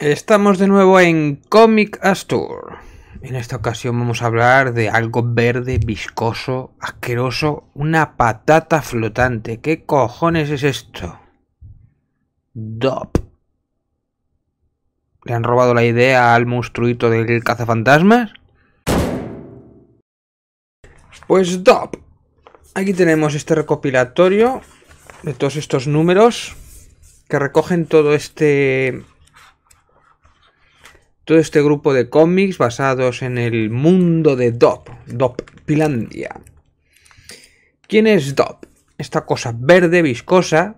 Estamos de nuevo en Comic Astur. En esta ocasión vamos a hablar de algo verde, viscoso, asqueroso, una patata flotante. ¿Qué cojones es esto? Dop. ¿Le han robado la idea al monstruito del cazafantasmas? Pues Dop. Aquí tenemos este recopilatorio de todos estos números que recogen todo este todo este grupo de cómics basados en el mundo de Dop, Pilandia ¿Quién es Dop? Esta cosa verde, viscosa,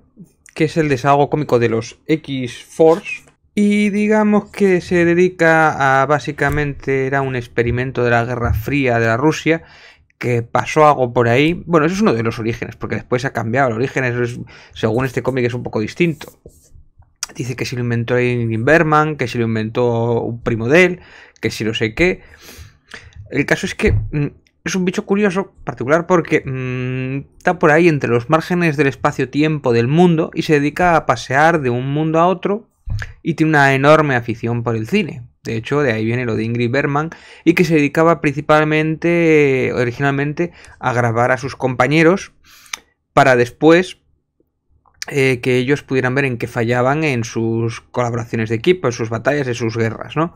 que es el desahogo cómico de los X-Force. Y digamos que se dedica a básicamente era un experimento de la Guerra Fría de la Rusia que pasó algo por ahí. Bueno, eso es uno de los orígenes, porque después se ha cambiado. El origen según este cómic es un poco distinto. Dice que se lo inventó Ingrid Berman, que se lo inventó un primo de él, que si lo sé qué. El caso es que mm, es un bicho curioso, particular porque mm, está por ahí entre los márgenes del espacio-tiempo del mundo y se dedica a pasear de un mundo a otro y tiene una enorme afición por el cine. De hecho, de ahí viene lo de Ingrid Berman y que se dedicaba principalmente, originalmente, a grabar a sus compañeros para después eh, que ellos pudieran ver en qué fallaban en sus colaboraciones de equipo, en sus batallas, en sus guerras, ¿no?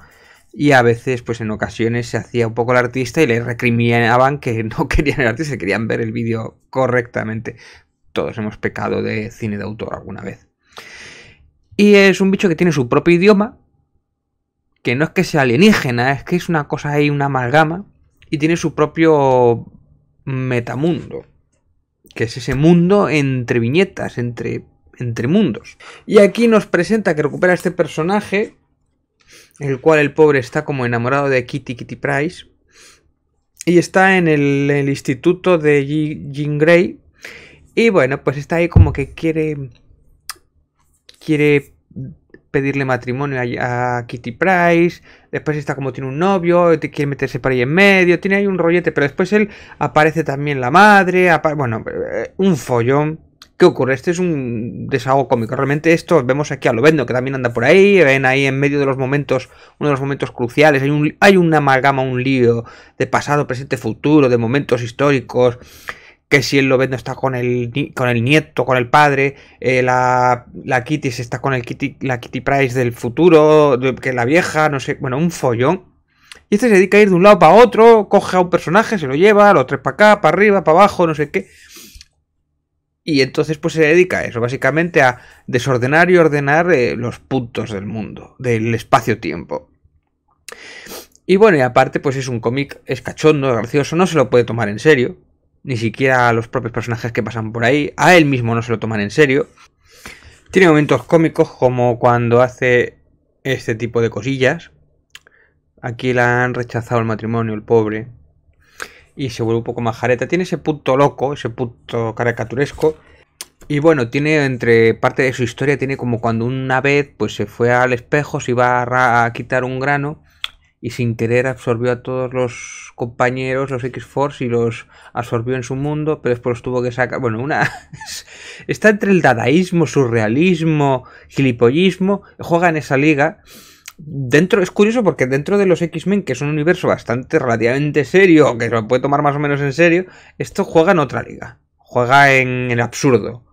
Y a veces, pues en ocasiones se hacía un poco el artista y le recriminaban que no querían el artista, querían ver el vídeo correctamente. Todos hemos pecado de cine de autor alguna vez. Y es un bicho que tiene su propio idioma, que no es que sea alienígena, es que es una cosa ahí, una amalgama, y tiene su propio metamundo que es ese mundo entre viñetas, entre, entre mundos. Y aquí nos presenta que recupera este personaje, el cual el pobre está como enamorado de Kitty Kitty Price, y está en el, instituto de Grey, y bueno, pues está ahí como que quiere quiere pedirle matrimonio a, Kitty Price. Después está como tiene un novio, quiere meterse por ahí en medio, tiene ahí un rollete, pero después él aparece también la madre. Bueno, eh, un follón. ¿Qué ocurre? Este es un desahogo cómico. Realmente esto vemos aquí a Lovendo, que también anda por ahí. Ven ahí en medio de los momentos, uno de los momentos cruciales. Hay, un, hay una amalgama, un lío de pasado, presente, futuro, de momentos históricos que si lo Lobezno está con el, con el nieto, con el padre, eh, la, Kitty está con el Kitty, la Kitty Price del futuro, que la vieja, no sé, bueno, un follón. Y este se dedica a ir de un lado para otro, coge a un personaje, se lo lleva, lo tres para acá, para arriba, para abajo, no sé qué. Y entonces pues se dedica a eso, básicamente a desordenar y ordenar eh, los puntos del mundo, del espacio-tiempo. Y bueno, y aparte pues es un cómic, es cachondo, gracioso, no se lo puede tomar en serio, ni siquiera a los propios personajes que pasan por ahí, a él mismo no se lo toman en serio. Tiene momentos cómicos como cuando hace este tipo de cosillas. Aquí la han rechazado el matrimonio, el pobre. Y se vuelve un poco majareta. Tiene ese punto loco, ese punto caricaturesco. Y bueno, tiene entre parte de su historia, tiene como cuando una vez pues se fue al espejo, se iba a quitar un grano y sin querer absorbió a todos los compañeros, los X-Force, y los absorbió en su mundo, pero después tuvo que sacar. Bueno, una. Está entre el dadaísmo, surrealismo, gilipollismo, juega en esa liga. Dentro, es curioso porque dentro de los X-Men, que es un universo bastante relativamente serio, que se lo puede tomar más o menos en serio, esto juega en otra liga. Juega en el absurdo.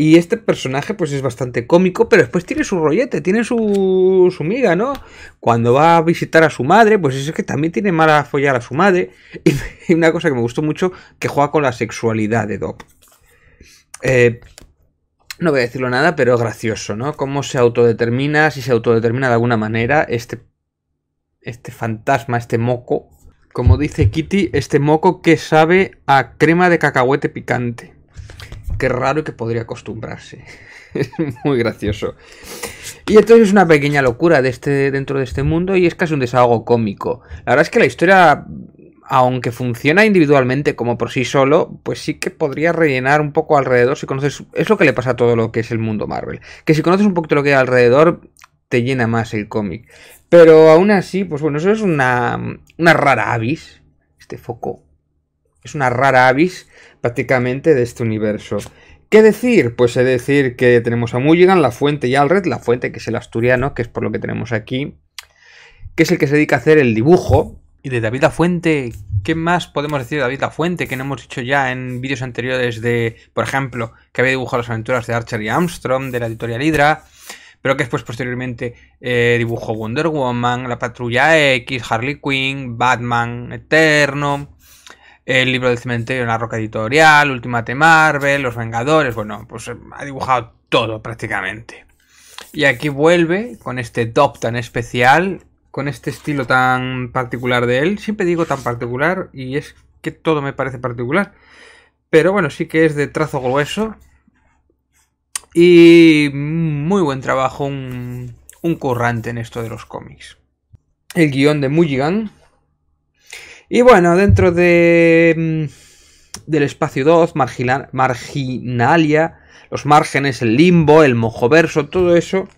Y este personaje pues es bastante cómico, pero después tiene su rollete, tiene su, su miga, ¿no? Cuando va a visitar a su madre, pues es que también tiene mala follar a su madre. Y, una cosa que me gustó mucho, que juega con la sexualidad de Doc. Eh, no voy a decirlo nada, pero es gracioso, ¿no? Cómo se autodetermina, si se autodetermina de alguna manera este, este fantasma, este moco. Como dice Kitty, este moco que sabe a crema de cacahuete picante qué raro que podría acostumbrarse. es muy gracioso. Y entonces es una pequeña locura de este, dentro de este mundo y es casi un desahogo cómico. La verdad es que la historia, aunque funciona individualmente como por sí solo, pues sí que podría rellenar un poco alrededor si conoces... Es lo que le pasa a todo lo que es el mundo Marvel. Que si conoces un poquito lo que hay alrededor, te llena más el cómic. Pero aún así, pues bueno, eso es una, una rara avis. Este foco es una rara avis prácticamente de este universo. ¿Qué decir? Pues he decir que tenemos a Mulligan, la fuente y Alred, la fuente que es el asturiano, que es por lo que tenemos aquí, que es el que se dedica a hacer el dibujo. Y de David La Fuente, ¿qué más podemos decir de David La Fuente? Que no hemos dicho ya en vídeos anteriores de, por ejemplo, que había dibujado las aventuras de Archer y Armstrong, de la editorial Hydra, pero que después posteriormente eh, dibujó Wonder Woman, La Patrulla X, Harley Quinn, Batman, Eterno, el libro del cementerio en la roca editorial, Ultimate Marvel, Los Vengadores, bueno, pues eh, ha dibujado todo prácticamente. Y aquí vuelve con este top tan especial, con este estilo tan particular de él. Siempre digo tan particular y es que todo me parece particular. Pero bueno, sí que es de trazo grueso. Y muy buen trabajo, un, un currante en esto de los cómics. El guión de Mulligan, y bueno, dentro de mm, del espacio 2, marginalia, los márgenes, el limbo, el mojo verso, todo eso,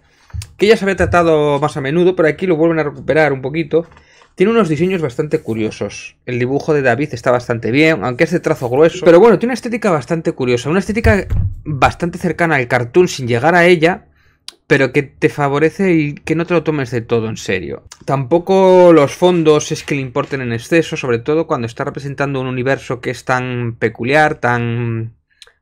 que ya se había tratado más a menudo, pero aquí lo vuelven a recuperar un poquito. Tiene unos diseños bastante curiosos. El dibujo de David está bastante bien, aunque es de trazo grueso. Pero bueno, tiene una estética bastante curiosa. Una estética bastante cercana al cartoon sin llegar a ella, pero que te favorece y que no te lo tomes de todo en serio. Tampoco los fondos es que le importen en exceso, sobre todo cuando está representando un universo que es tan peculiar, tan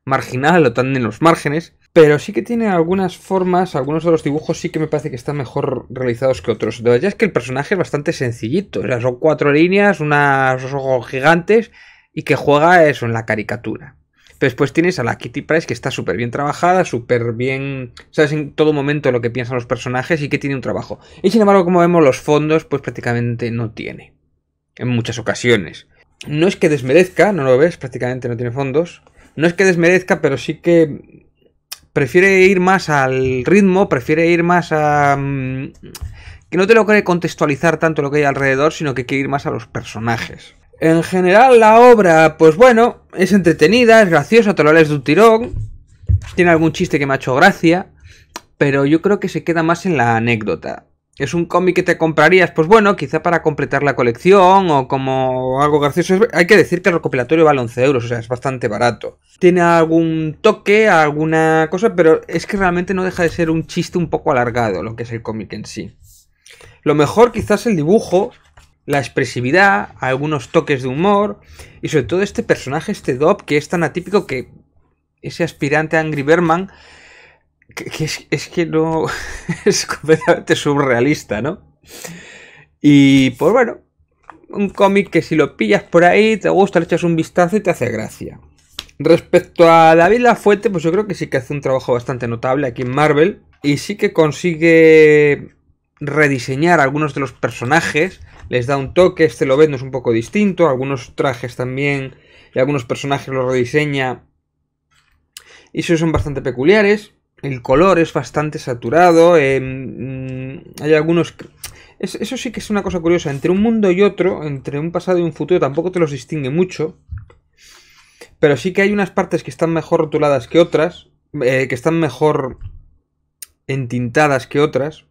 marginal o tan en los márgenes. Pero sí que tiene algunas formas, algunos de los dibujos sí que me parece que están mejor realizados que otros. De verdad es que el personaje es bastante sencillito. O son cuatro líneas, unos ojos gigantes y que juega eso en la caricatura después tienes a la Kitty Price que está súper bien trabajada, súper bien, sabes en todo momento lo que piensan los personajes y que tiene un trabajo. Y sin embargo, como vemos, los fondos pues prácticamente no tiene. En muchas ocasiones. No es que desmerezca, no lo ves, prácticamente no tiene fondos. No es que desmerezca, pero sí que prefiere ir más al ritmo, prefiere ir más a... Mm, que no te lo quiere contextualizar tanto lo que hay alrededor, sino que quiere ir más a los personajes. En general la obra, pues bueno, es entretenida, es graciosa, te lo de un tirón, tiene algún chiste que me ha hecho gracia, pero yo creo que se queda más en la anécdota. Es un cómic que te comprarías, pues bueno, quizá para completar la colección o como algo gracioso. Hay que decir que el recopilatorio vale 11 euros, o sea, es bastante barato. Tiene algún toque, alguna cosa, pero es que realmente no deja de ser un chiste un poco alargado lo que es el cómic en sí. Lo mejor quizás el dibujo, la expresividad, algunos toques de humor y sobre todo este personaje, este Dob, que es tan atípico que ese aspirante a Angry Berman, que, es, es, que no es completamente surrealista, ¿no? Y pues bueno, un cómic que si lo pillas por ahí, te gusta, le echas un vistazo y te hace gracia. Respecto a David Lafuente, pues yo creo que sí que hace un trabajo bastante notable aquí en Marvel y sí que consigue rediseñar algunos de los personajes, les da un toque, este lo es un poco distinto, algunos trajes también y algunos personajes los rediseña y esos son bastante peculiares, el color es bastante saturado, em, mm, hay algunos... eso sí que es una cosa curiosa, entre un mundo y otro, entre un pasado y un futuro, tampoco te los distingue mucho, pero sí que hay unas partes que están mejor rotuladas que otras, eh, que están mejor entintadas que otras,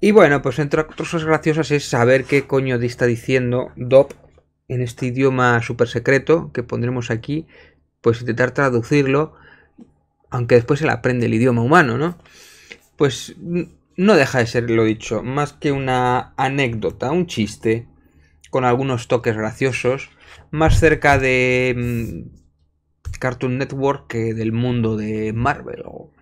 y bueno, pues entre otras cosas graciosas es saber qué coño está diciendo Dop en este idioma súper secreto que pondremos aquí, pues intentar traducirlo, aunque después le aprende el idioma humano, ¿no? Pues no deja de ser lo dicho, más que una anécdota, un chiste, con algunos toques graciosos, más cerca de mm, Cartoon Network que del mundo de Marvel o